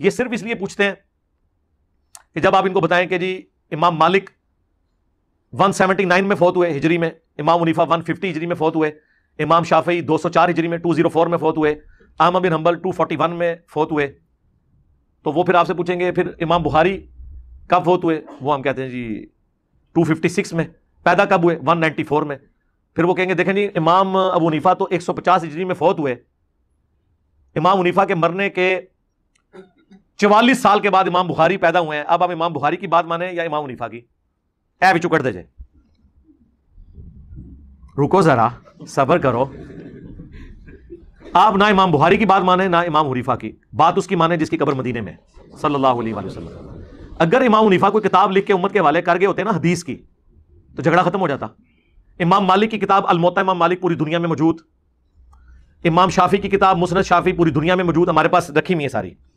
ये सिर्फ इसलिए पूछते हैं कि जब आप इनको बताएं कि जी इमाम मालिक 179 में फौत हुए हिजरी में इमाम मुनीफा 150 हिजरी में फौत हुए इमाम शाफी 204 हिजरी में 204 में फौत हुए आम बिन हम्बल 241 में फौत हुए तो वो फिर आपसे पूछेंगे फिर इमाम बुहारी कब फौत हुए वो हम कहते हैं जी 256 में पैदा कब हुए 194 में फिर वो कहेंगे देखें जी इमाम अबू मुनीफा तो 150 हिजरी में फौत हुए इमाम मुनीफा के मरने के चवालीस साल के बाद इमाम बुखारी पैदा हुए हैं अब आप इमाम बुखारी की बात माने या इमाम उनीफा की ऐ भी चुकट दे जाए रुको जरा सबर करो आप ना इमाम बुहारी की बात माने ना इमाम हरीफा की बात उसकी माने जिसकी कब्र मदीने में सल्लल्लाहु अलैहि वसल्लम अगर इमाम हनीफा कोई किताब लिख के उम्मत के हवाले कर गए होते ना हदीस की तो झगड़ा खत्म हो जाता इमाम मालिक की किताब अलमोता इमाम मालिक पूरी दुनिया में मौजूद इमाम शाफी की किताब मुसनद शाफी पूरी दुनिया में मौजूद हमारे पास रखी हुई है सारी